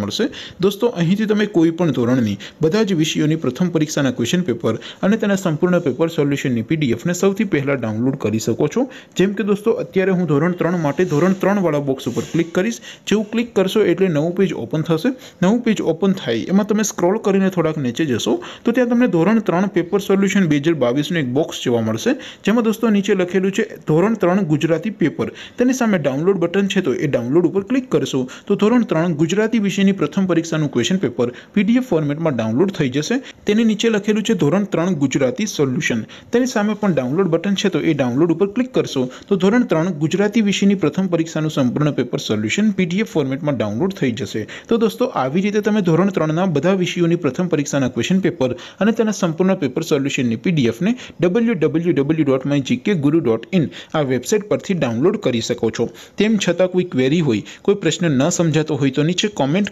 મળશે દોસ્તો અહીંથી તમે કોઈપણ ધોરણની બધા જ વિષયોની પ્રથમ પરીક્ષાના ક્વેશ્ચન પેપર અને તેના સંપૂર્ણ પેપર સોલ્યુશનની પીડીએફ ને સૌથી પહેલા ડાઉનલોડ કરી શકો છો જેમ કે દોસ્તો અત્યારે હું ધોરણ 3 માટે ધોરણ 3 વાળો બોક્સ ઉપર ક્લિક કરશો જેવું ક્લિક કરશો એટલે નવું પેજ ઓપન થશે નવું પેજ ઓપન થાય એમાં તમે સ્ક્રોલ કરીને થોડાક નીચે જશો તો ત્યાં તમને ધોરણ 3 પેપર સોલ્યુશન 2022 નો એક બોક્સ જોવા મળશે જેમાં દોસ્તો નીચે લખેલું છે ધોરણ 3 ગુજરાતી પેપર તેની સામે ડાઉનલોડ બટન છે તો એ ડાઉનલોડ ઉપર ક્લિક કરશો તો ધોરણ 3 ગુજરાતી ની પ્રથમ પરીક્ષાનું ક્વેશ્ચન પેપર પીડીએફ ફોર્મેટમાં ડાઉનલોડ થઈ જશે તેની નીચે લખેલું છે ધોરણ 3 ગુજરાતી સોલ્યુશન તેની સામે પણ ડાઉનલોડ બટન છે તો એ ડાઉનલોડ ઉપર ક્લિક કરશો તો ધોરણ 3 ગુજરાતી વિષયની પ્રથમ પરીક્ષાનું સંપૂર્ણ પેપર સોલ્યુશન પીડીએફ ફોર્મેટમાં ડાઉનલોડ થઈ જશે તો દોસ્તો આવી જ રીતે તમે ધોરણ 3 ના બધા વિષયોની પ્રથમ પરીક્ષાના ક્વેશ્ચન પેપર અને તેના સંપૂર્ણ પેપર સોલ્યુશનની પીડીએફ ને www.gkguru.in આ વેબસાઈટ પરથી ડાઉનલોડ કરી શકો છો તેમ છતક કોઈ ક્વેરી હોય કોઈ પ્રશ્ન ન સમજાતો હોય તો નીચે કોમેન્ટ